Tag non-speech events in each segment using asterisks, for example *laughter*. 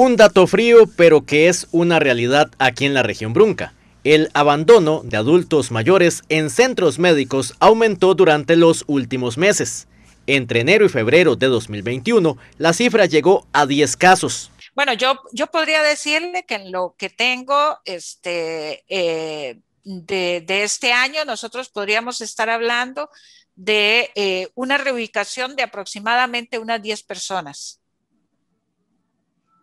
Un dato frío, pero que es una realidad aquí en la región Brunca. El abandono de adultos mayores en centros médicos aumentó durante los últimos meses. Entre enero y febrero de 2021, la cifra llegó a 10 casos. Bueno, yo, yo podría decirle que en lo que tengo este, eh, de, este año, nosotros podríamos estar hablando de eh, una reubicación de aproximadamente unas 10 personas.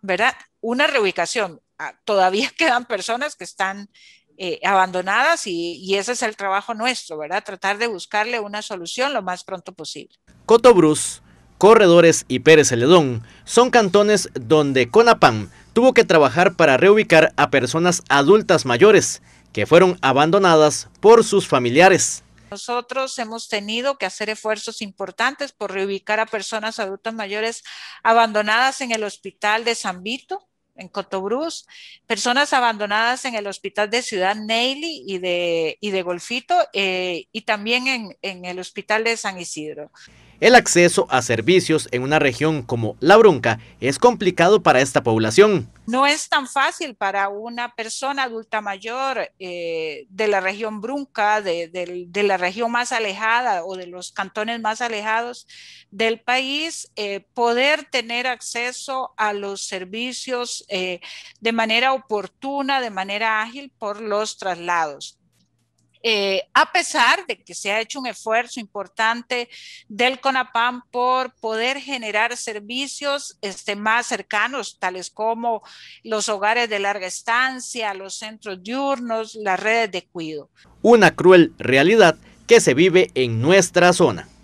¿verdad? Una reubicación. Ah, todavía *laughs* quedan personas que están eh, abandonadas y, ese es el trabajo nuestro, ¿verdad? Tratar de buscarle una solución lo más pronto posible. Cotobruz, Corredores y Pérez Celedón son cantones donde Conapam tuvo que trabajar para reubicar a personas adultas mayores que fueron abandonadas por sus familiares. Nosotros hemos tenido que hacer esfuerzos importantes por reubicar a personas adultas mayores abandonadas en el hospital de San Vito, en Cotobruz, personas abandonadas en el hospital de Ciudad Neily y de, Golfito, eh, y también en el hospital de San Isidro. El acceso a servicios en una región como La Brunca es complicado para esta población. No es tan fácil para una persona adulta mayor eh, de la región Brunca, de, la región más alejada o de los cantones más alejados del país, eh, poder tener acceso a los servicios eh, de manera oportuna, de manera ágil por los traslados. Eh, a pesar de que se ha hecho un esfuerzo importante del CONAPAM por poder generar servicios este, más cercanos, tales como los hogares de larga estancia, los centros diurnos, las redes de cuido. Una cruel realidad que se vive en nuestra zona.